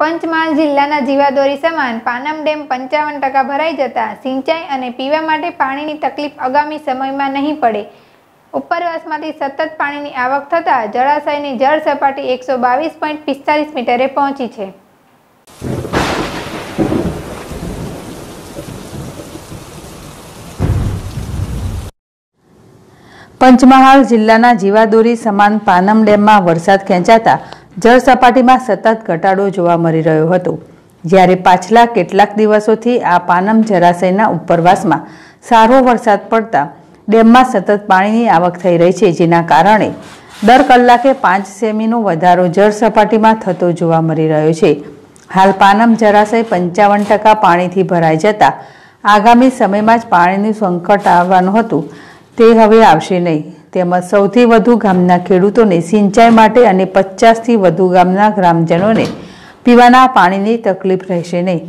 પંચમહાલ જિલ્લાના જીવાદોરી સમાન પાનમ ડેમ પંચાવન ટકા ભરાઈ જતા સિંચાઈ અને પીવા માટે પાણીની તકલીફ આગામી સમયમાં નહીં પડે ઉપરવાસમાંથી સતત પાણીની આવક થતાં જળાશયની જળ સપાટી એકસો બાવીસ પોઈન્ટ પિસ્તાલીસ મીટરે પહોંચી છે પંચમહાલ જિલ્લાના જીવાદોરી સમાન પાનમ ડેમમાં વરસાદ ખેંચાતા જળ સપાટીમાં સતત ઘટાડો જોવા મળી રહ્યો હતો જ્યારે પાછલા કેટલાક દિવસોથી આ પાનમ જળાશયના ઉપરવાસમાં સારો વરસાદ પડતા ડેમમાં સતત પાણીની આવક થઈ રહી છે જેના કારણે દર કલાકે પાંચ સેમીનો વધારો જળ સપાટીમાં થતો જોવા મળી રહ્યો છે હાલ પાનમ જળાશય પંચાવન ટકા પાણીથી ભરાઈ જતા આગામી સમયમાં જ પાણીનું સંકટ આવવાનું હતું તે હવે આવશે નહીં તેમજ સૌથી વધુ ગામના ખેડૂતોને સિંચાઈ માટે અને પચાસથી વધુ ગામના ગ્રામજનોને પીવાના પાણીની તકલીફ રહેશે નહીં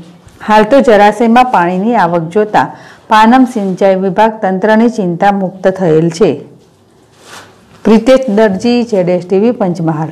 હાલ તો જળાશયમાં પાણીની આવક જોતા પાનમ સિંચાઈ વિભાગ તંત્રની ચિંતા મુક્ત થયેલ છે પ્રિતેશ દરજી જેડેશ ટીવી પંચમહાલ